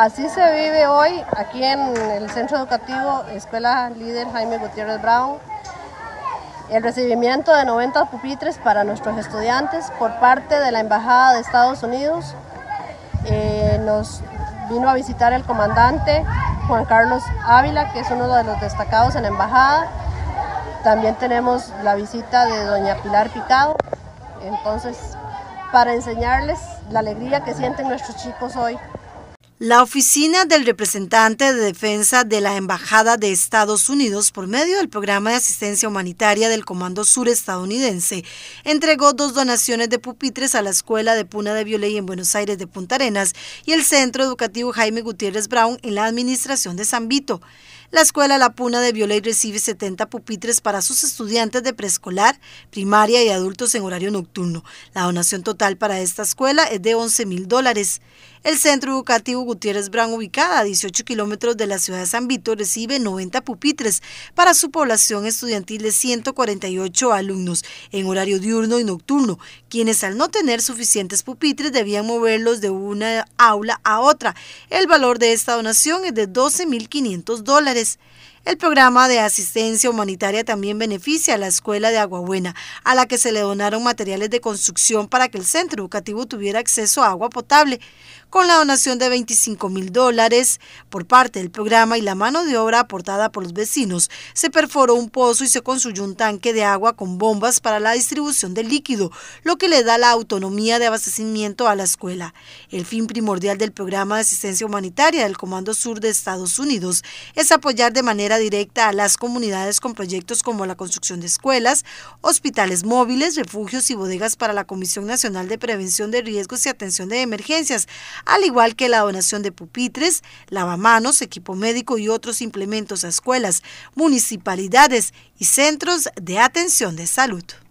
Así se vive hoy aquí en el Centro Educativo Escuela Líder Jaime Gutiérrez Brown. El recibimiento de 90 pupitres para nuestros estudiantes por parte de la Embajada de Estados Unidos. Eh, nos vino a visitar el comandante Juan Carlos Ávila, que es uno de los destacados en la Embajada. También tenemos la visita de doña Pilar Picado. Entonces, para enseñarles la alegría que sienten nuestros chicos hoy. La Oficina del Representante de Defensa de la Embajada de Estados Unidos, por medio del Programa de Asistencia Humanitaria del Comando Sur estadounidense, entregó dos donaciones de pupitres a la Escuela de Puna de Violey en Buenos Aires de Punta Arenas y el Centro Educativo Jaime Gutiérrez Brown en la Administración de San Vito. La Escuela La Puna de Violey recibe 70 pupitres para sus estudiantes de preescolar, primaria y adultos en horario nocturno. La donación total para esta escuela es de 11 mil dólares. El Centro Educativo Gutiérrez Bran ubicada a 18 kilómetros de la ciudad de San Vito, recibe 90 pupitres para su población estudiantil de 148 alumnos en horario diurno y nocturno, quienes al no tener suficientes pupitres debían moverlos de una aula a otra. El valor de esta donación es de 12.500 dólares. El programa de asistencia humanitaria también beneficia a la Escuela de Aguabuena, a la que se le donaron materiales de construcción para que el centro educativo tuviera acceso a agua potable, con la donación de 25 mil dólares por parte del programa y la mano de obra aportada por los vecinos. Se perforó un pozo y se construyó un tanque de agua con bombas para la distribución del líquido, lo que le da la autonomía de abastecimiento a la escuela. El fin primordial del programa de asistencia humanitaria del Comando Sur de Estados Unidos es apoyar de manera directa a las comunidades con proyectos como la construcción de escuelas, hospitales móviles, refugios y bodegas para la Comisión Nacional de Prevención de Riesgos y Atención de Emergencias, al igual que la donación de pupitres, lavamanos, equipo médico y otros implementos a escuelas, municipalidades y centros de atención de salud.